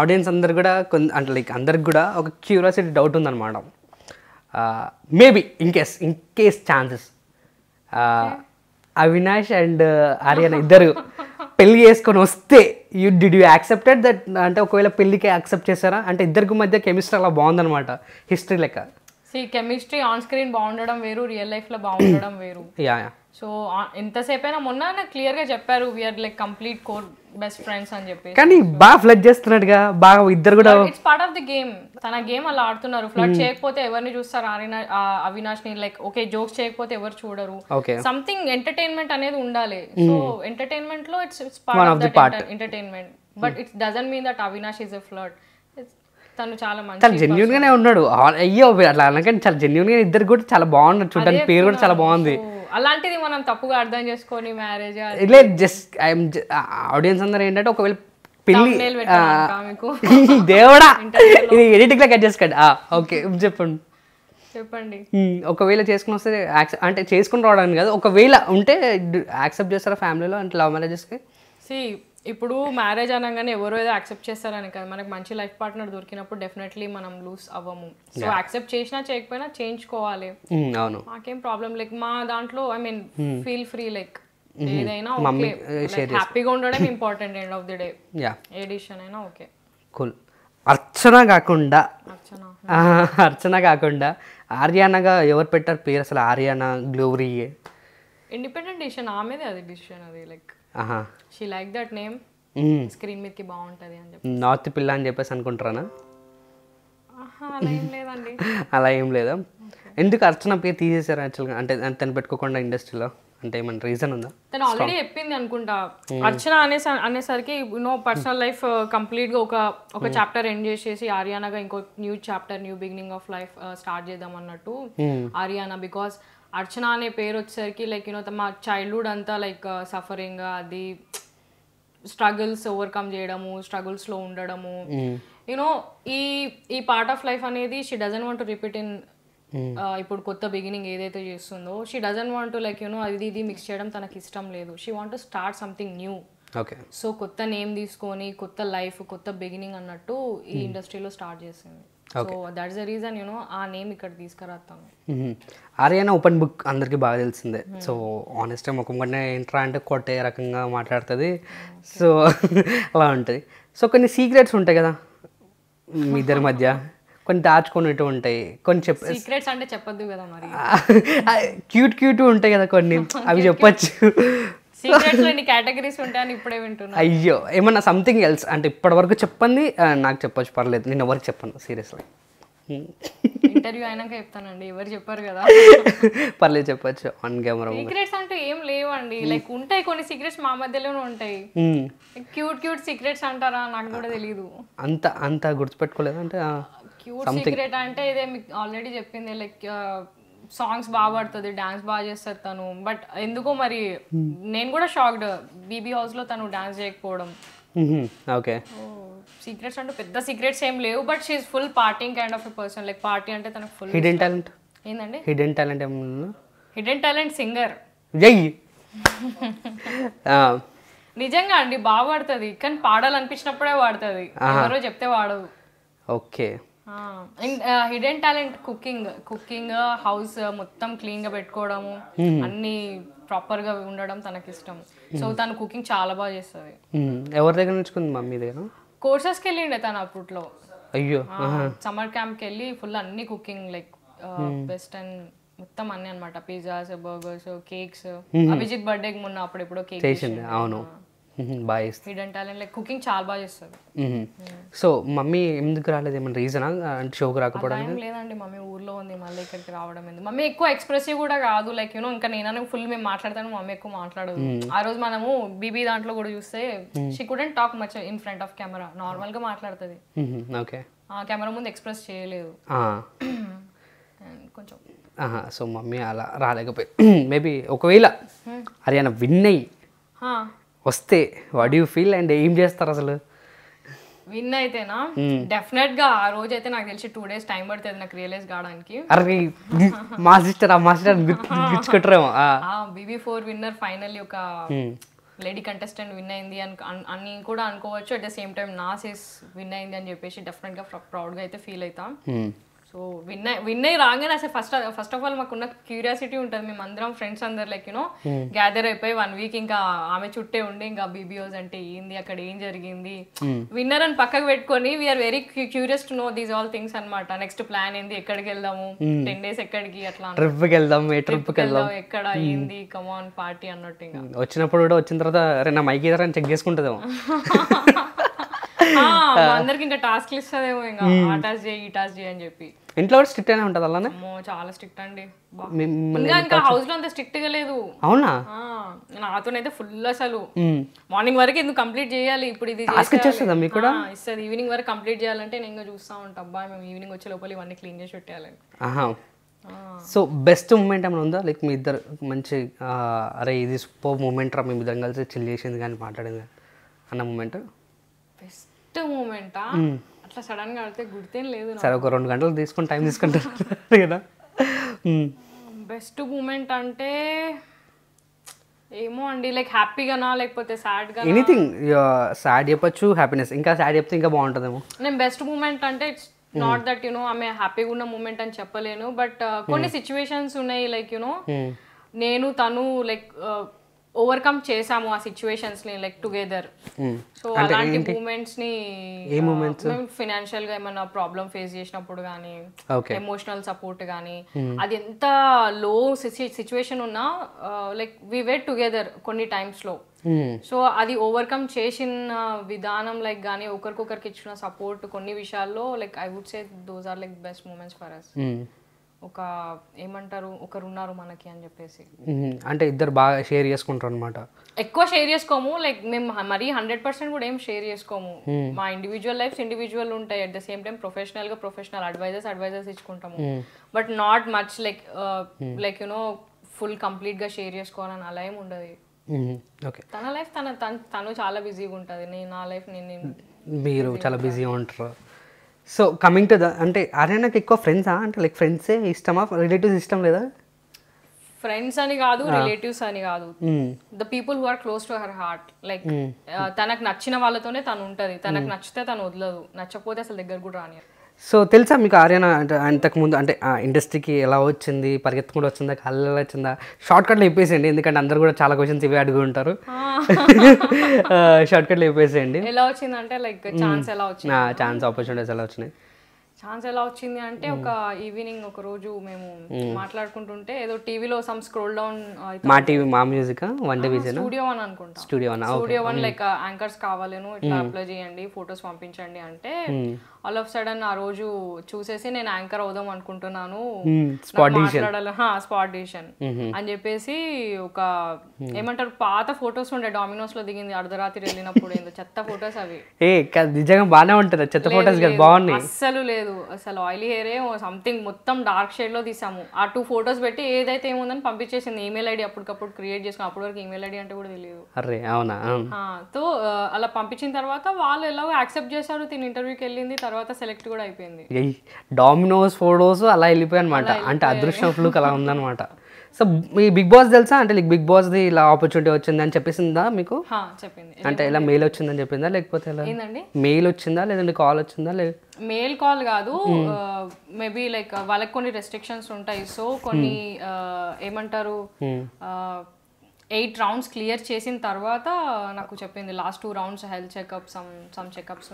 Audience అందరు కూడా కొంత అంటే లైక్ అందరికి కూడా ఒక క్యూరియాసిటీ డౌట్ ఉందన్నమాట maybe in case in case chances Avinash and Aryan ఇద్దరు పెళ్లి చేసుకొని వస్తే you did you accepted that అంటే ఒకవేళ పెళ్ళికి యాక్సెప్ట్ చేశారా అంటే ఇద్దరికి మధ్య కెమిస్ట్రీ అలా బాగుందనమాట హిస్టరీ లెక్క కెమిస్ట్రీ ఆన్ స్క్రీన్ బాగుండడం వేరు రియల్ లైఫ్లో బాగుండడం వేరు యా యా సో ఎంతసేపైనా మొన్న క్లియర్ క్లియర్గా చెప్పారు we are like complete core best friends అని చెప్పి కానీ బాగా ఫ్లడ్ చేస్తున్నట్టుగా బాగా ఇద్దరు కూడా it's part of the game తన గేమ్ అలా ఆడుతున్నారు ఫ్లడ్ hmm. చేయకపోతే ఎవరిని చూస్తారు అవినాష్ ని లైక్ ఓకే జోక్స్ చేయకపోతే ఎవరు చూడరు సంథింగ్ ఎంటర్టైన్మెంట్ అనేది ఉండాలి సో hmm. ఎంటర్టైన్మెంట్ లో it's part of entertainment but it's doesn't mean that Avinash is a flirt తను చాలా మంచి చాలా జెన్యున్ గానే ఉన్నాడు అయ్యో అట్లా అనకండి చాలా జెన్యున్ గా ఇద్దరు కూడా చాలా బాగున్నారు చూడడానికి పేరు కూడా చాలా బాగుంది అలాంటిది మనం తప్పుగా అర్థం చేసుకొని మ్యారేజ్ లేదు జస్ట్ ఐఎమ్ ఆడియన్స్ అందరూ ఏంటంటే ఒకవేళ పెళ్లి దేవుడా ఇది ఎడిటింగ్ లో కట్ చేసుకోండి ఓకే చెప్పండి చెప్పండి ఒకవేళ చేసుకుని వస్తే అంటే చేసుకుని రావడానికి కాదు ఒకవేళ ఉంటే యాక్సెప్ట్ చేస్తారా ఫ్యామిలీలో అంటే లవ్ మ్యారేజెస్కి సి ఇప్పుడు మ్యారేజ్ అనగానే ఎవరో ఏదో యాక్సెప్ట్ చేస్తారని కదా మనకు మంచి లైఫ్ పార్ట్నర్ దొరికినప్పుడు డెఫినెట్లీ మనం లూస్ అవ్వము సో యాక్సెప్ట్ చేసినా చేయకపోయినా చేయించుకోవాలి mm, అవును మాకేం ప్రాబ్లం లైక్ మా దాంట్లో I mean feel free like ఏదైనా హ్యాపీగా ఉండడం important end of the day ఏ అయినా ఓకే కూల్ అర్చన కాకుండా అర్చన కాకుండా ఆర్యానగా ఎవరు పెట్టారు పేరు అసలు ఆర్యానా గ్లోరీ ఇండిపెండెంట్ డిసిషన్ ఆమెదే అది డిసిషన్ అది like she like that name screen మీదకి బాగుంటుంది అని చెప్పి నార్త్ పిల్ల అని చెప్పేసి అనుకుంటారా అలా ఏం లేదండి అలా ఏం లేదా ఎందుకు అర్చన పేరు తీసేశారు యాక్చువల్గా అంటే తను పెట్టుకోకుండా ఇండస్ట్రీలో అంటే ఏమైనా రీజన్ ఉందా తను ఆల్రెడీ చెప్పింది అనుకుంటా అర్చన అనే అనేసరికి నో పర్సనల్ లైఫ్ కంప్లీట్గా ఒక ఒక చాప్టర్ ఎండ్ చేసేసి ఆర్యానాగా ఇంకో new chapter new beginning of life start చేద్దాం అన్నట్టు ఆర్యానా బికాస్ అర్చన అనే పేరు వచ్చేసరికి లైక్ యూనో మా చైల్డ్హుడ్ అంతా లైక్ సఫరింగ్ uh, అది స్ట్రగుల్స్ ఓవర్కమ్ చేయడము స్ట్రగుల్స్లో ఉండడము యూనో mm. ఈ ఈ పార్ట్ ఆఫ్ లైఫ్ అనేది she doesn't want repeat in ఇప్పుడు కొత్త బిగినింగ్ ఏదైతే చేస్తుందో she doesn't want like you know అది ఇది మిక్స్ చేయడం తనకి ఇష్టం లేదు she want start something new okay so కొత్త నేమ్ తీసుకొని కొత్త లైఫ్ కొత్త బిగినింగ్ అన్నట్టు ఈ hmm. ఇండస్ట్రీలో స్టార్ట్ చేసింది so that's the reason no ఆ నేమ్ ఇక్కడ తీసుకురాస్తాను hmm. ఆర్యానా ఓపెన్ బుక్ అందరికి బాగా తెలిసిందే సో hmm. గా ముఖం కంటే ఇంట్రా అంటే కొట్టే రకంగా మాట్లాడుతుంది సో అలా ఉంటుంది సో కొన్ని సీక్రెట్స్ ఉంటాయి కదా మీ ఇద్దరి మధ్య కొన్ని దాచుకునేట్టు ఉంటాయి కొన్ని చెప్ సీక్రెట్స్ అంటే చెప్పద్దు కదా మరి క్యూట్ క్యూట్ ఉంటాయి కదా కొన్ని అవి చెప్పచ్చు ఇప్పుడే అయ్యో ఏమన్నా సంథింగ్ ఎల్స్ అంటే ఇప్పటి వరకు చెప్పండి నాకు చెప్పొచ్చు పర్లేదు నేను ఎవరికి చెప్పను సీరియస్లీ ఇంటర్వ్యూ hmm. అయినాక చెప్తానండి ఎవరు చెప్పారు కదా పర్లేదు చెప్పొచ్చు ఆన్ కెమెరా సీక్రెట్స్ అంటే ఏం లేవండి లైక్ hmm. ఉంటాయి కొన్ని సీక్రెట్స్ మా మధ్యలోనే ఉంటాయి క్యూట్ క్యూట్ సీక్రెట్స్ అంటారా నాకు కూడా తెలియదు అంత అంత గుర్తుపెట్టుకోలేదు అంటే క్యూట్ సీక్రెట్ అంటే ఇదే మీకు ఆల్రెడీ చెప్పింది లైక్ సాంగ్స్ బాగా పడుతుంది డాన్స్ బాగా చేస్తుంది తను బట్ ఎందుకో మరి hmm. నేను కూడా షాక్డ్ బీబీ హౌస్లో తను డాన్స్ చేయకపోవడం ఓకే సీక్రెట్స్ అంటే పెద్ద సీక్రెట్స్ ఏం లేవు but she full party kind of a person like party అంటే తనకు ఫుల్ హిడెన్ టాలెంట్ ఏందండి హిడెన్ టాలెంట్ ఏమన్నా హిడెన్ టాలెంట్ సింగర్ జై నిజంగా అండి బాగా పడుతుంది కానీ పాడాలనిపించినప్పుడే పాడుతుంది ఎవరో చెప్తే వాడదు okay hidden talent cooking cooking house మొత్తం క్లీన్ గా పెట్టుకోవడము అన్ని ప్రాపర్ గా ఉండడం తనకి ఇష్టం సో తను కుకింగ్ చాలా బాగా చేస్తుంది ఎవరి దగ్గర నేర్చుకుంది మమ్మీ దగ్గర కి వెళ్ళిండే తను అప్పట్లో అయ్యో సమ్మర్ కి వెళ్ళి ఫుల్ అన్ని కుకింగ్ లైక్ బెస్ట్ అండ్ మొత్తం అన్ని అనమాట pizzas burgers cakes Abhijeet birthday అప్పుడు అప్పుడెప్పుడో కేక్ అవును బాగా హిడెన్ టాలెంట్ లైక్ కుకింగ్ చాలా బాగా చేస్తుంది సో మమ్మీ ఎందుకు రాలేదు ఏమైనా రీజనా అంటే షోకి రాకపోవడం లేదండి మమ్మీ ఊర్లో ఉంది మళ్ళీ ఇక్కడికి రావడం ఎందుకు మమ్మీ ఎక్కువ ఎక్స్ప్రెసివ్ కూడా కాదు లైక్ యూనో ఇంకా నేను ఫుల్ మేము మాట్లాడతాను మమ్మీ ఎక్కువ మాట్లాడదు ఆ రోజు మనము బీబీ దాంట్లో కూడా చూస్తే she couldn't talk much in front of camera normal గా మాట్లాడుతుంది ఓకే కెమెరా ముందు ఎక్స్ప్రెస్ చేయలేదు కొంచెం సో మమ్మీ అలా రాలేకపోయి మేబీ ఒకవేళ హర్యానా విన్ అయ్యి వస్తే వాట్ యూ ఫీల్ అండ్ ఏం చేస్తారు అసలు విన్ అయితేనా డెఫినెట్ hmm. గా ఆ రోజు అయితే నాకు తెలిసి టూ డేస్ టైం పడుతుంది నాకు రియలైజ్ కావడానికి అరే మా సిస్టర్ ఆ మా సిస్టర్ గుచ్చుకుంటారేమో బీబీ ఫోర్ విన్నర్ ఫైనల్ ఒక లేడీ కంటెస్టెంట్ విన్ అయింది అని అని కూడా అనుకోవచ్చు అట్ ద సేమ్ టైం నా సేస్ విన్ అయింది అని చెప్పేసి డెఫినెట్ ప్రౌడ్ ప్రౌడ్గా అయితే ఫీల్ అవుతాం hmm. సో విన్న విన్నై రాగానే అసలు ఫస్ట్ ఫస్ట్ ఆఫ్ ఆల్ మాకున్న క్యూరియాసిటీ ఉంటుంది మేము అందరం ఫ్రెండ్స్ అందరు యూనో గ్యాదర్ hmm. అయిపోయి వన్ వీక్ ఇంకా ఆమె చుట్టే ఉండి ఇంకా బీబీఓస్ అంటే ఏంది అక్కడ ఏం జరిగింది విన్నర్ hmm. అని పక్కకు పెట్టుకొని we are very curious to know these all things అనమాట నెక్స్ట్ ప్లాన్ ఏంది ఎక్కడికి వెళ్దాము టెన్ hmm. డేస్ ఎక్కడికి అట్లా ట్రిప్ వెళ్దాం ట్రిప్ వెళ్దాం ఎక్కడ ఏంది కమాన్ పార్టీ అన్నట్టు ఇంకా వచ్చినప్పుడు కూడా వచ్చిన తర్వాత నా మైక్ అని చెక్ చేసుకుంటుందేమో అందరికి ఇంకా టాస్క్ లిస్ట్ ఇంకా ఆ టాస్క్ చేయి ఈ టాస్క్ చేయి అని చెప్పి ఇంట్లో కూడా స్ట్రిక్ట్ అనే ఉంటుంది అలానే చాలా స్ట్రిక్ట్ అండి ఇంకా హౌస్ లో అంత స్ట్రిక్ట్ గా లేదు అవునా నాతోనైతే ఫుల్ అసలు మార్నింగ్ వరకు ఎందుకు కంప్లీట్ చేయాలి ఇప్పుడు ఇది ఇచ్చేస్తుందా మీకు కూడా ఇస్తుంది ఈవినింగ్ వరకు కంప్లీట్ చేయాలంటే నేను ఇంకా చూస్తా ఉంటా అబ్బా మేము ఈవినింగ్ వచ్చే లోపల ఇవన్నీ క్లీన్ చేసి పెట్టేయాలని సో బెస్ట్ మూమెంట్ ఏమైనా ఉందా లైక్ మీ ఇద్దరు మంచి అరే ఇది సూపర్ మూమెంట్ రా మేము ఇద్దరం కలిసి చిల్ చేసింది కానీ మాట్లాడింది కానీ అన్న మూమెంట్ బెస్ట్ ఫస్ట్ మూమెంటా అట్లా సడన్ గా వెళ్తే గుర్తేం లేదు సరే ఒక రెండు గంటలు తీసుకుని టైం తీసుకుంటారు కదా బెస్ట్ మూమెంట్ అంటే ఏమో అండి లైక్ హ్యాపీగానా లేకపోతే సాడ్గా ఎనీథింగ్ సాడ్ చెప్పొచ్చు హ్యాపీనెస్ ఇంకా సాడ్ చెప్తే ఇంకా బాగుంటుందేమో నేను బెస్ట్ మూమెంట్ అంటే ఇట్స్ నాట్ దట్ యునో ఆమె హ్యాపీగా ఉన్న మూమెంట్ అని చెప్పలేను బట్ uh, కొన్ని సిచ్యువేషన్స్ ఉన్నాయి లైక్ యునో నేను తను లైక్ uh, ఓవర్కమ్ చేసాము ఆ సిచ్యువేషన్స్ ని లైక్ టుగెదర్ సో అలాంటి మూమెంట్స్ ని ఏ uh, మూమెంట్స్ ఫైనాన్షియల్ గా ఏమైనా ప్రాబ్లం ఫేస్ చేసినప్పుడు గానీ ఎమోషనల్ సపోర్ట్ కానీ అది ఎంత uh, లో సిచ్యువేషన్ ఉన్నా లైక్ వి వెట్ టుగెదర్ కొన్ని టైమ్స్ లో సో అది ఓవర్కమ్ చేసిన విధానం లైక్ గానీ ఒకరికొకరికి ఇచ్చిన సపోర్ట్ కొన్ని విషయాల్లో like I would say those are like best moments for us ఒక ఏమంటారు ఒకరున్నారు మనకి అని చెప్పేసి అంటే ఇద్దరు బాగా షేర్ చేసుకుంటారు అనమాట ఎక్కువ షేర్ చేసుకోము లైక్ మేము మరీ హండ్రెడ్ పర్సెంట్ కూడా ఏం షేర్ చేసుకోము మా ఇండివిజువల్ లైఫ్ ఇండివిజువల్ ఉంటాయి అట్ ద సేమ్ టైం ప్రొఫెషనల్గా ప్రొఫెషనల్ అడ్వైజర్స్ అడ్వైజర్స్ ఇచ్చుకుంటాము but not much like like you know full కంప్లీట్గా షేర్ చేసుకోవాలని అలా ఏమి ఉండదు ఓకే తన లైఫ్ తన తను చాలా బిజీగా ఉంటుంది నేను నా లైఫ్ నేను మీరు చాలా బిజీగా ఉంటారు సో కమింగ్ టు ద అంటే అరే నాకు ఎక్కువ ఫ్రెండ్సా అంటే లైక్ ఫ్రెండ్సే ఇష్టమా రిలేటివ్స్ ఇష్టం లేదా ఫ్రెండ్స్ అని కాదు రిలేటివ్స్ అని కాదు the people who are close to her heart like తనకు నచ్చిన వాళ్ళతోనే తను ఉంటుంది తనకు hmm. నచ్చితే తను వదలదు నచ్చకపోతే అసలు దగ్గర కూడా రాని సో తెలుసా మీకు ఆర్యన అంటే అంతకుముందు అంటే ఇండస్ట్రీకి ఎలా వచ్చింది పరిగెత్తకుండా వచ్చిందా ఎలా వచ్చిందా షార్ట్ కట్లు ఇప్పేసేయండి ఎందుకంటే అందరు కూడా చాలా క్వశ్చన్స్ అడుగు అడుగుంటారు షార్ట్ కట్లు ఇప్పేసేయండి ఎలా వచ్చిందంటే లైక్ ఛాన్స్ ఎలా వచ్చింది ఛాన్స్ ఆపర్చునిటీస్ ఎలా వచ్చినాయి ఛాన్స్ ఎలా వచ్చింది అంటే ఒక ఈవినింగ్ ఒక రోజు మేము మాట్లాడుకుంటుంటే ఏదో టీవీలో సమ్ స్క్రోల్ డౌన్ మా టీవీ మా music one division studio one అనుకుంటా studio one studio one like anchors కావాలను ఇట్లా అప్లై చేయండి ఫొటోస్ పంపించండి అంటే ఆల్ ఆఫ్ సడన్ ఆ రోజు చూసేసి నేను యాంకర్ అవుదాం అనుకుంటున్నాను మాట్లాడాలి స్పాట్ డిసిషన్ అని చెప్పేసి ఒక ఏమంటారు పాత ఫొటోస్ ఉండే డామినోస్ లో దిగింది అర్ధరాత్రి వెళ్ళినప్పుడు ఏందో చెత్త ఫొటోస్ అవి ఏ నిజంగా బాగానే ఉంటారు చెత్త ఫొటోస్ బాగున్నాయి అస్సలు లేదు లేదు అసలు ఆయిలీ హెయిరే సంథింగ్ మొత్తం డార్క్ షేడ్లో తీసాము ఆ టూ ఫొటోస్ పెట్టి ఏదైతే ఏముందని పంపించేసింది ఈమెయిల్ ఐడి అప్పటికప్పుడు క్రియేట్ చేసుకుని అప్పటి వరకు ఈమెయిల్ ఐడి అంటే కూడా తెలియదు అరే అవునా సో అలా పంపించిన తర్వాత వాళ్ళు ఎలా యాక్సెప్ట్ చేశారు తిని ఇంటర్వ్యూకి వెళ్ళింది తర్వాత సెలెక్ట్ కూడా అయిపోయింది డామినోస్ ఫోటోస్ అలా వెళ్ళిపోయి అనమాట అంటే అదృష్టం ఫ్లూక్ అలా ఉందన్నమాట సో మీ బిగ్ బాస్ తెలుసా అంటే లైక్ బిగ్ బాస్ ది ఇలా ఆపర్చునిటీ వచ్చింది అని చెప్పేసిందా మీకు చెప్పింది అంటే ఇలా మెయిల్ వచ్చిందని చెప్పిందా లేకపోతే మెయిల్ వచ్చిందా లేదంటే కాల్ వచ్చిందా లేదు మెయిల్ కాల్ కాదు మేబీ hmm. లైక్ వాళ్ళకి కొన్ని రెస్ట్రిక్షన్స్ ఉంటాయి సో కొన్ని hmm. ఏమంటారు ఎయిట్ రౌండ్స్ క్లియర్ చేసిన తర్వాత నాకు చెప్పింది last two rounds health checkup some some checkups